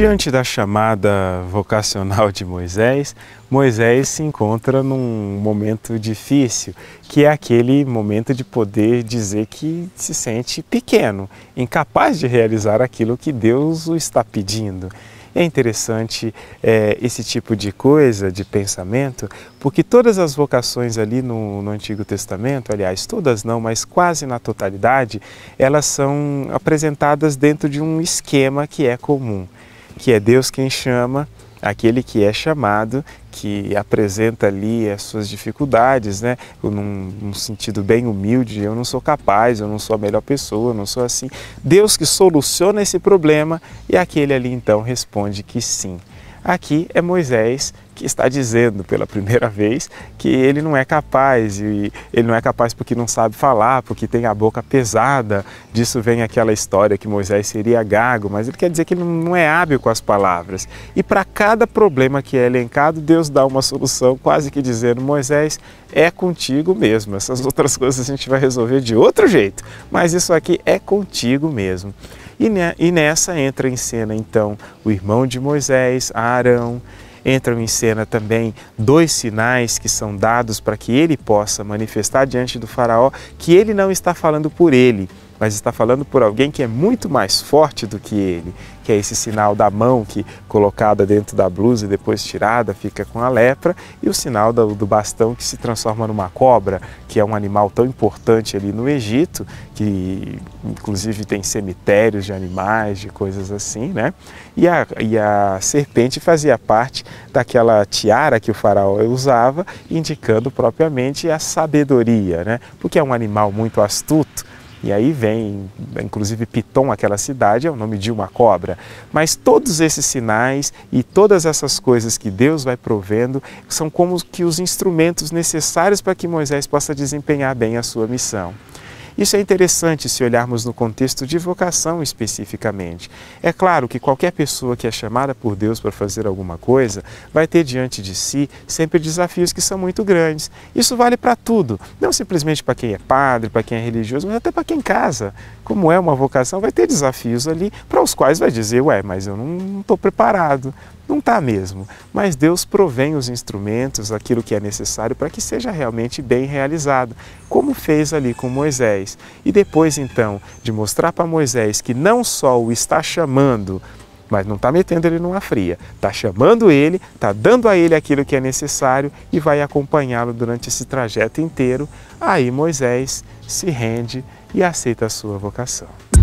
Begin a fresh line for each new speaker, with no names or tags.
Diante da chamada vocacional de Moisés, Moisés se encontra num momento difícil, que é aquele momento de poder dizer que se sente pequeno, incapaz de realizar aquilo que Deus o está pedindo. É interessante é, esse tipo de coisa, de pensamento, porque todas as vocações ali no, no, Antigo Testamento, aliás, todas não, mas quase na totalidade, elas são apresentadas dentro de um esquema que é comum que é Deus quem chama, aquele que é chamado, que apresenta ali as suas dificuldades, né? Num, num, sentido bem humilde, eu não sou capaz, eu não sou a melhor pessoa, eu não sou assim. Deus que soluciona esse problema e aquele ali então responde que sim. Aqui é Moisés que está dizendo pela primeira vez que ele não é capaz e ele não é capaz porque não sabe falar, porque tem a boca pesada. Disso vem aquela história que Moisés seria gago, mas ele quer dizer que ele não é hábil com as palavras. E para cada problema que é elencado, Deus dá uma solução, quase que dizendo: Moisés, é contigo mesmo. Essas outras coisas a gente vai resolver de outro jeito, mas isso aqui é contigo mesmo. E, ne, e nessa entra em cena então o irmão de Moisés, Arão, entram em cena também dois sinais que são dados para que ele possa manifestar diante do Faraó que ele não está falando por ele, mas está falando por alguém que é muito mais forte do que ele, que é esse sinal da mão que colocada dentro da blusa e depois tirada fica com a lepra, e o sinal do, do bastão que se transforma numa cobra, que é um animal tão importante ali no Egito, que inclusive tem cemitérios de animais, de coisas assim, né? E a, e a serpente fazia parte daquela tiara que o faraó usava, indicando propriamente a sabedoria, né? Porque é um animal muito astuto, e aí vem, inclusive Piton, aquela cidade, é o nome de uma cobra. Mas todos esses sinais e todas essas coisas que Deus vai provendo são como que os instrumentos necessários para que Moisés possa desempenhar bem a sua missão. Isso é interessante se olharmos no contexto de vocação especificamente. É claro que qualquer pessoa que é chamada por Deus para fazer alguma coisa vai ter diante de si sempre desafios que são muito grandes. Isso vale para tudo, não simplesmente para quem é padre, para quem é religioso, mas até para quem casa. Como é uma vocação, vai ter desafios ali para os quais vai dizer, ué, mas eu não estou preparado, não está mesmo, mas Deus provém os instrumentos, aquilo que é necessário para que seja realmente bem realizado, como fez ali com Moisés. E depois então de mostrar para Moisés que não só o está chamando, mas não está metendo ele numa fria, está chamando ele, está dando a ele aquilo que é necessário e vai acompanhá-lo durante esse trajeto inteiro. Aí Moisés se rende e aceita a sua vocação.